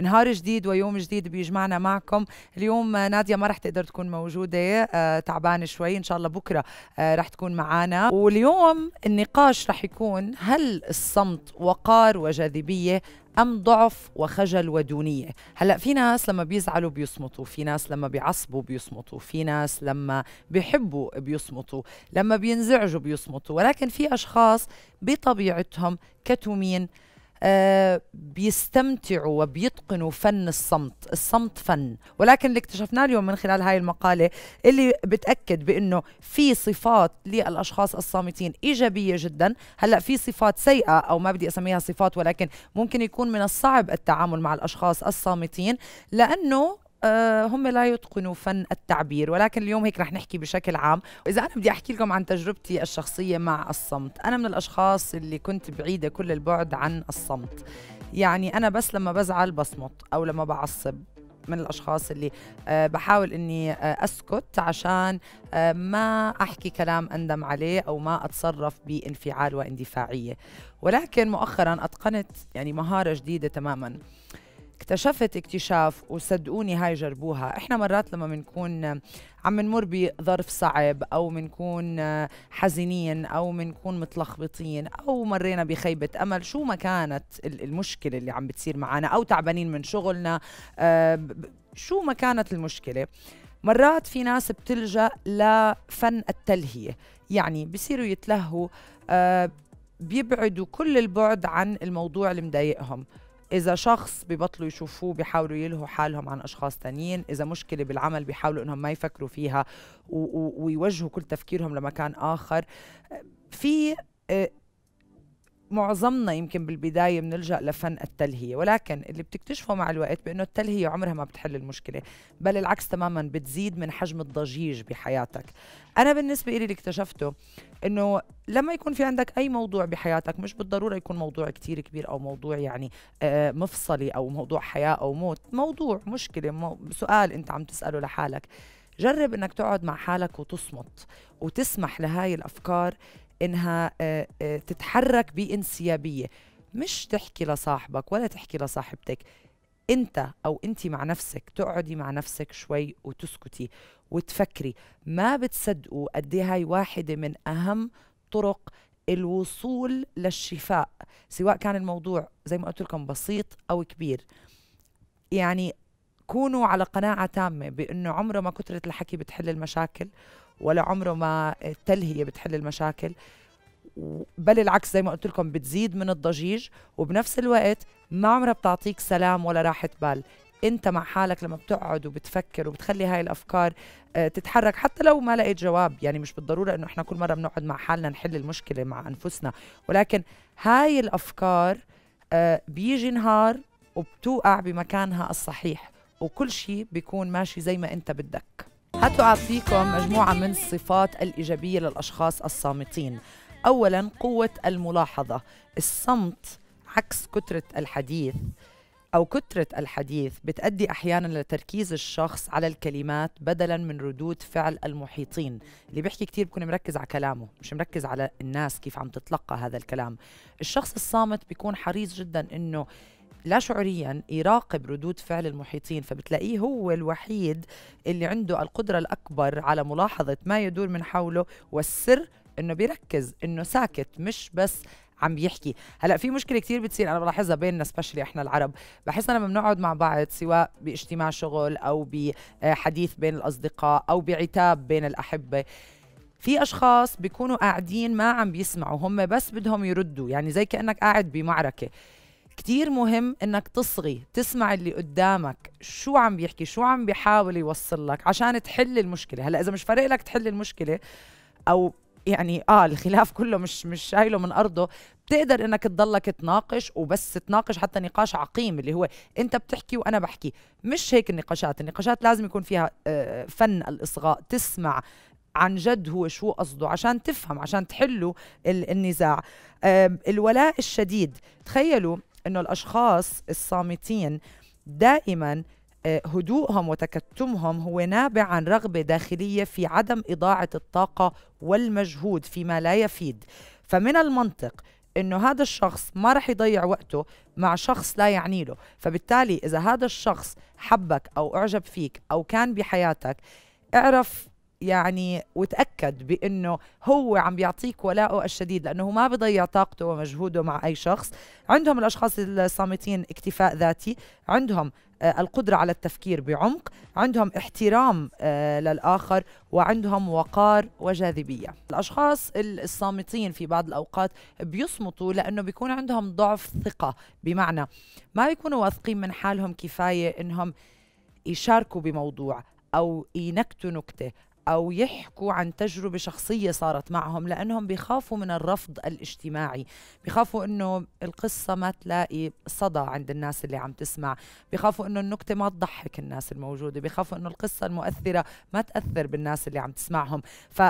نهار جديد ويوم جديد بيجمعنا معكم اليوم ناديه ما رح تقدر تكون موجوده آه، تعبانه شوي ان شاء الله بكره آه، رح تكون معنا واليوم النقاش رح يكون هل الصمت وقار وجاذبيه أم ضعف وخجل ودونية هلأ في ناس لما بيزعلوا بيصمتوا في ناس لما بيعصبوا بيصمتوا في ناس لما بيحبوا بيصمتوا لما بينزعجوا بيصمتوا ولكن في أشخاص بطبيعتهم كتومين بيستمتعوا وبيتقنوا فن الصمت الصمت فن ولكن اللي اكتشفناه اليوم من خلال هاي المقالة اللي بتأكد بأنه في صفات للأشخاص الصامتين إيجابية جدا هلأ في صفات سيئة أو ما بدي أسميها صفات ولكن ممكن يكون من الصعب التعامل مع الأشخاص الصامتين لأنه آه، هم لا يتقنوا فن التعبير ولكن اليوم هيك رح نحكي بشكل عام واذا انا بدي احكي لكم عن تجربتي الشخصيه مع الصمت انا من الاشخاص اللي كنت بعيده كل البعد عن الصمت يعني انا بس لما بزعل بصمت او لما بعصب من الاشخاص اللي آه، بحاول اني آه، اسكت عشان ما احكي كلام اندم عليه او ما اتصرف بانفعال واندفاعيه ولكن مؤخرا اتقنت يعني مهاره جديده تماما اكتشفت اكتشاف وصدقوني هاي جربوها احنا مرات لما بنكون عم نمر بظرف صعب او بنكون حزينين او بنكون متلخبطين او مرينا بخيبه امل شو ما كانت المشكله اللي عم بتصير معنا او تعبانين من شغلنا آه، شو ما كانت المشكله مرات في ناس بتلجا لفن التلهيه يعني بصيروا يتلهوا آه، بيبعدوا كل البعد عن الموضوع اللي مضايقهم اذا شخص ببطلوا يشوفوه بيحاولوا يلهوا حالهم عن اشخاص تانيين اذا مشكله بالعمل بيحاولوا انهم ما يفكروا فيها ويوجهوا كل تفكيرهم لمكان اخر في آه، معظمنا يمكن بالبداية بنلجأ لفن التلهية ولكن اللي بتكتشفه مع الوقت بأنه التلهية عمرها ما بتحل المشكلة بل العكس تماما بتزيد من حجم الضجيج بحياتك أنا بالنسبة إلي اللي اكتشفته أنه لما يكون في عندك أي موضوع بحياتك مش بالضرورة يكون موضوع كتير كبير أو موضوع يعني آه، مفصلي أو موضوع حياة أو موت موضوع مشكلة سؤال أنت عم تسأله لحالك جرب انك تقعد مع حالك وتصمت وتسمح لهاي الافكار انها آه، آه، تتحرك بانسيابيه مش تحكي لصاحبك ولا تحكي لصاحبتك انت او انت مع نفسك تقعدي مع نفسك شوي وتسكتي وتفكري ما بتصدقوا قد إيه هاي واحده من اهم طرق الوصول للشفاء سواء كان الموضوع زي ما قلت لكم بسيط او كبير يعني كونوا على قناعة تامة بأنه عمره ما كثرة الحكي بتحل المشاكل ولا عمره ما التلهية بتحل المشاكل بل العكس زي ما قلت لكم بتزيد من الضجيج وبنفس الوقت ما عمرها بتعطيك سلام ولا راحة بال انت مع حالك لما بتقعد وبتفكر وبتخلي هاي الافكار آه، تتحرك حتى لو ما لقيت جواب يعني مش بالضروره انه احنا كل مره بنقعد مع حالنا نحل المشكله مع انفسنا ولكن هاي الافكار آه، بيجي نهار وبتوقع بمكانها الصحيح وكل شيء بيكون ماشي زي ما انت بدك هاتوا أعطيكم مجموعة من الصفات الإيجابية للأشخاص الصامتين أولا قوة الملاحظة الصمت عكس كثرة الحديث أو كثرة الحديث بتأدي أحيانا لتركيز الشخص على الكلمات بدلا من ردود فعل المحيطين اللي بيحكي كتير بيكون مركز على كلامه مش مركز على الناس كيف عم تتلقى هذا الكلام الشخص الصامت بيكون حريص جدا أنه لا شعوريا يراقب ردود فعل المحيطين فبتلاقيه هو الوحيد اللي عنده القدرة الأكبر على ملاحظة ما يدور من حوله والسر انه بيركز انه ساكت مش بس عم بيحكي هلا في مشكله كتير بتصير انا بلاحظها بيننا سبيشلي احنا العرب بحس لما بنقعد مع بعض سواء باجتماع شغل او بحديث بين الاصدقاء او بعتاب بين الاحبه في اشخاص بيكونوا قاعدين ما عم بيسمعوا هم بس بدهم يردوا يعني زي كانك قاعد بمعركه كتير مهم انك تصغي تسمع اللي قدامك شو عم بيحكي شو عم بيحاول يوصل لك عشان تحل المشكله هلا اذا مش فارق لك تحل المشكله او يعني اه الخلاف كله مش مش شايله من ارضه بتقدر انك تضلك تناقش وبس تناقش حتى نقاش عقيم اللي هو انت بتحكي وانا بحكي مش هيك النقاشات النقاشات لازم يكون فيها آه، فن الاصغاء تسمع عن جد هو شو قصده عشان تفهم عشان تحلوا النزاع الولاء الشديد تخيلوا انه الاشخاص الصامتين دائما آه، هدوءهم وتكتمهم هو نابع عن رغبه داخليه في عدم اضاعه الطاقه والمجهود فيما لا يفيد فمن المنطق انه هذا الشخص ما رح يضيع وقته مع شخص لا يعني له فبالتالي اذا هذا الشخص حبك او اعجب فيك او كان بحياتك اعرف يعني وتاكد بانه هو عم بيعطيك ولاءه الشديد لانه ما بضيع طاقته ومجهوده مع اي شخص عندهم الاشخاص الصامتين اكتفاء ذاتي عندهم آه، القدرة على التفكير بعمق عندهم احترام آه، للآخر وعندهم وقار وجاذبية الأشخاص الصامتين في بعض الأوقات بيصمتوا لأنه بيكون عندهم ضعف ثقة بمعنى ما بيكونوا واثقين من حالهم كفاية إنهم يشاركوا بموضوع أو ينكتوا نكتة أو يحكوا عن تجربة شخصية صارت معهم لأنهم بيخافوا من الرفض الاجتماعي بيخافوا أنه القصة ما تلاقي صدى عند الناس اللي عم تسمع بيخافوا أنه النكتة ما تضحك الناس الموجودة بيخافوا أنه القصة المؤثرة ما تأثر بالناس اللي عم تسمعهم ف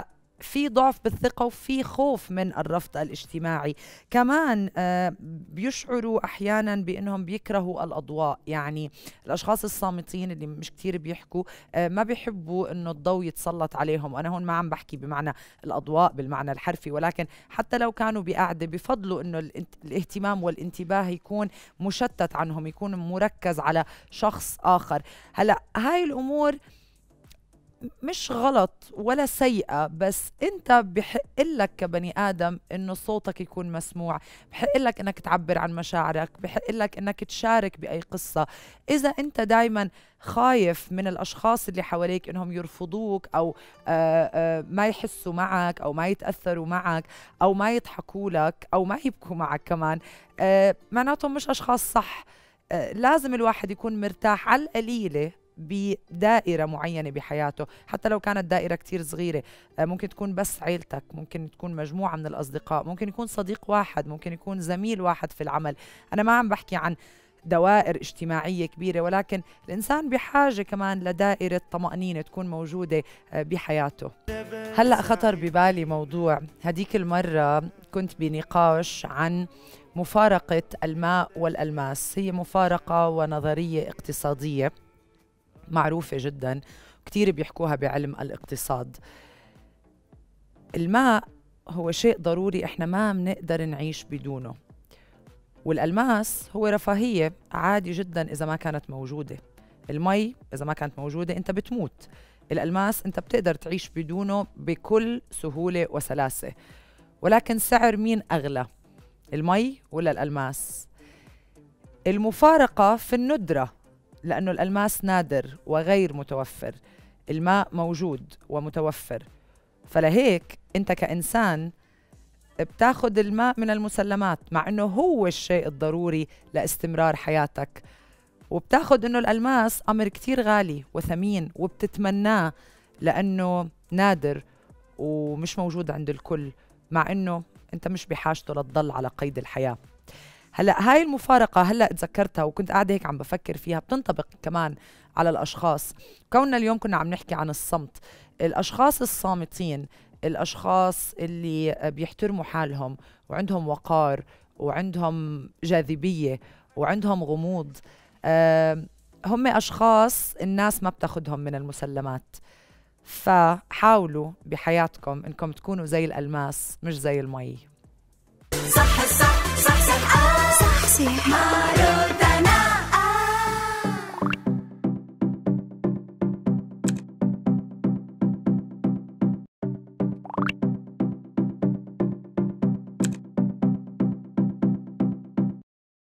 في ضعف بالثقة وفي خوف من الرفض الاجتماعي كمان آه، بيشعروا أحيانا بأنهم بيكرهوا الأضواء يعني الأشخاص الصامتين اللي مش كتير بيحكوا آه، ما بيحبوا أنه الضوء يتسلط عليهم وأنا هون ما عم بحكي بمعنى الأضواء بالمعنى الحرفي ولكن حتى لو كانوا بقعدة بفضلوا أنه الاهتمام والانتباه يكون مشتت عنهم يكون مركز على شخص آخر هلأ هاي الأمور مش غلط ولا سيئة بس أنت بحق لك كبني آدم إنه صوتك يكون مسموع بحق لك إنك تعبر عن مشاعرك بحق لك إنك تشارك بأي قصة إذا أنت دايما خايف من الأشخاص اللي حواليك إنهم يرفضوك أو آه، آه، ما يحسوا معك أو ما يتأثروا معك أو ما يضحكوا لك أو ما يبكوا معك كمان آه، معناتهم مش أشخاص صح لازم الواحد يكون مرتاح على القليلة بدائرة معينة بحياته حتى لو كانت دائرة كتير صغيرة آه، ممكن تكون بس عيلتك ممكن تكون مجموعة من الأصدقاء ممكن يكون صديق واحد ممكن يكون زميل واحد في العمل أنا ما عم بحكي عن دوائر اجتماعية كبيرة ولكن الإنسان بحاجة كمان لدائرة طمأنينة تكون موجودة آه، بحياته هلأ خطر ببالي موضوع هديك المرة كنت بنقاش عن مفارقة الماء والألماس هي مفارقة ونظرية اقتصادية معروفة جدا كتير بيحكوها بعلم الاقتصاد الماء هو شيء ضروري احنا ما بنقدر نعيش بدونه والألماس هو رفاهية عادي جدا إذا ما كانت موجودة المي إذا ما كانت موجودة أنت بتموت الألماس أنت بتقدر تعيش بدونه بكل سهولة وسلاسة ولكن سعر مين أغلى المي ولا الألماس المفارقة في الندرة لأنه الألماس نادر وغير متوفر الماء موجود ومتوفر فلهيك أنت كإنسان بتاخد الماء من المسلمات مع أنه هو الشيء الضروري لاستمرار حياتك وبتاخد أنه الألماس أمر كتير غالي وثمين وبتتمناه لأنه نادر ومش موجود عند الكل مع أنه أنت مش بحاجته لتضل على قيد الحياة هلا هاي المفارقه هلا تذكرتها وكنت قاعده هيك عم بفكر فيها بتنطبق كمان على الاشخاص كوننا اليوم كنا عم نحكي عن الصمت الاشخاص الصامتين الاشخاص اللي بيحترموا حالهم وعندهم وقار وعندهم جاذبيه وعندهم غموض أه هم اشخاص الناس ما بتاخذهم من المسلمات فحاولوا بحياتكم انكم تكونوا زي الالماس مش زي المي صح صح